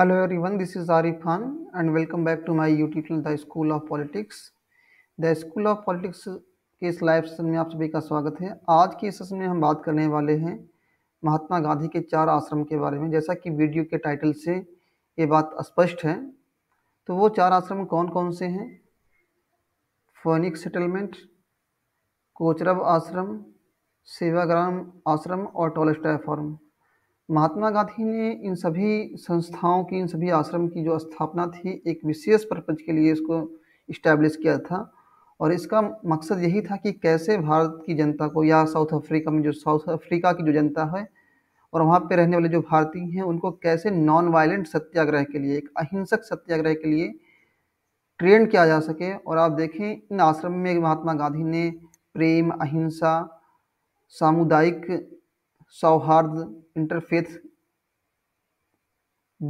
hello everyone, this is Arif Khan and welcome back to my YouTube channel the school of politics the school of politics के इस live session में आप सभी का स्वागत है आज के सेशन में हम बात करने वाले हैं महात्मा गांधी के चार आश्रम के बारे में जैसा कि वीडियो के टाइटल से ये बात स्पष्ट है तो वो चार आश्रम कौन कौन से हैं फोनिक सेटलमेंट कोचरब आश्रम सेवाग्राम आश्रम और टॉलस्टा फॉर्म महात्मा गांधी ने इन सभी संस्थाओं की इन सभी आश्रम की जो स्थापना थी एक विशेष परपज के लिए इसको इस्टेब्लिश किया था और इसका मकसद यही था कि कैसे भारत की जनता को या साउथ अफ्रीका में जो साउथ अफ्रीका की जो जनता है और वहाँ पर रहने वाले जो भारतीय हैं उनको कैसे नॉन वायलेंट सत्याग्रह के लिए एक अहिंसक सत्याग्रह के लिए ट्रेंड किया जा सके और आप देखें इन आश्रम में महात्मा गांधी ने प्रेम अहिंसा सामुदायिक सौहार्द इंटरफेथ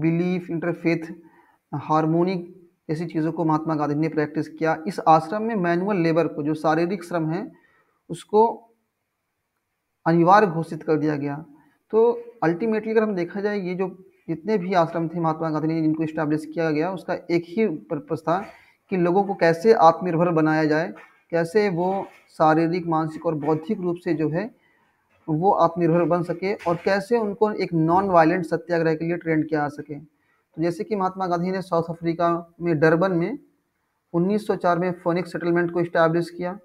बिलीफ इंटरफेथ हारमोनिक ऐसी चीज़ों को महात्मा गांधी ने प्रैक्टिस किया इस आश्रम में मैनुअल लेबर को जो शारीरिक श्रम है उसको अनिवार्य घोषित कर दिया गया तो अल्टीमेटली अगर हम देखा जाए ये जो जितने भी आश्रम थे महात्मा गांधी ने जिनको इस्टेब्लिश किया गया उसका एक ही पर्पज़ था कि लोगों को कैसे आत्मनिर्भर बनाया जाए कैसे वो शारीरिक मानसिक और बौद्धिक रूप से जो है वो आत्मनिर्भर बन सके और कैसे उनको एक नॉन वायलेंट सत्याग्रह के लिए ट्रेंड किया जा सके तो जैसे कि महात्मा गांधी ने साउथ अफ्रीका में डरबन में 1904 में फोनिक सेटलमेंट को इस्टेब्लिश किया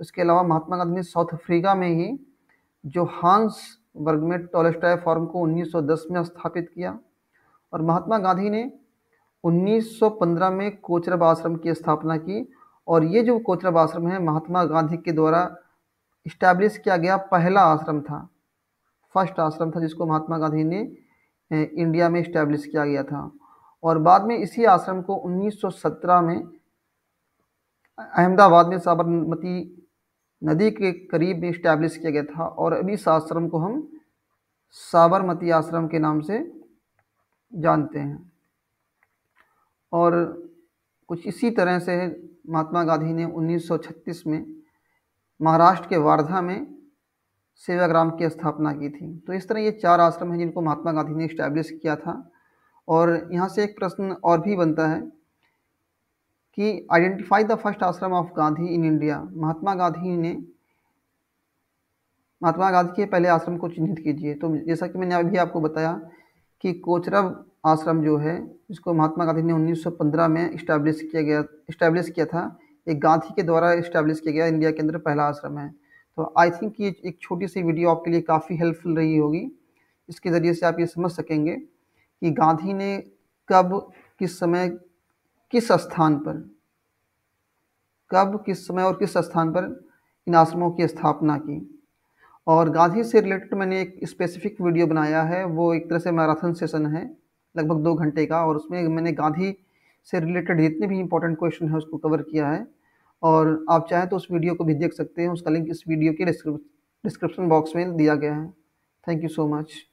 उसके अलावा महात्मा गांधी ने साउथ अफ्रीका में ही जो हांस वर्ग में टोलेस्टाय फॉर्म को 1910 में स्थापित किया और महात्मा गांधी ने 1915 में कोचरब आश्रम की स्थापना की और ये जो कोचरब आश्रम है महात्मा गांधी के द्वारा इस्टेब्लिश किया गया पहला आश्रम था फर्स्ट आश्रम था जिसको महात्मा गांधी ने इंडिया में इस्टेब्लिश किया गया था और बाद में इसी आश्रम को 1917 में अहमदाबाद में साबरमती नदी के करीब में इस्टेब्लिश किया गया था और अब इस आश्रम को हम साबरमती आश्रम के नाम से जानते हैं और कुछ इसी तरह से महात्मा गांधी ने 1936 में महाराष्ट्र के वारधा में सेवाग्राम की स्थापना की थी तो इस तरह ये चार आश्रम हैं जिनको महात्मा गांधी ने इस्टेब्लिश किया था और यहाँ से एक प्रश्न और भी बनता है कि identify the first ashram of Gandhi in India Mahatma Gandhi ने महात्मा गांधी के पहले आश्रम को चिन्हित कीजिए तो जैसा कि मैंने अभी आपको बताया कि कोचरब आश्रम जो है जिसको महात्मा गांधी ने 1915 में इस्टेब्लिश किया गया इस्टेब्लिश किया था एक गांधी के द्वारा इस्टेब्लिश किया गया इंडिया के अंदर पहला आश्रम है तो आई थिंक ये एक छोटी सी वीडियो आपके लिए काफ़ी हेल्पफुल रही होगी इसके ज़रिए से आप ये समझ सकेंगे कि गांधी ने कब किस समय किस स्थान पर कब किस समय और किस स्थान पर इन आश्रमों की स्थापना की और गांधी से रिलेटेड मैंने एक स्पेसिफिक वीडियो बनाया है वो एक तरह से मैराथन सेशन है लगभग दो घंटे का और उसमें मैंने गांधी से रिलेटेड जितने भी इंपॉर्टेंट क्वेश्चन है उसको कवर किया है और आप चाहें तो उस वीडियो को भी देख सकते हैं उसका लिंक इस वीडियो के डिस्क्रिप्शन बॉक्स में दिया गया है थैंक यू सो मच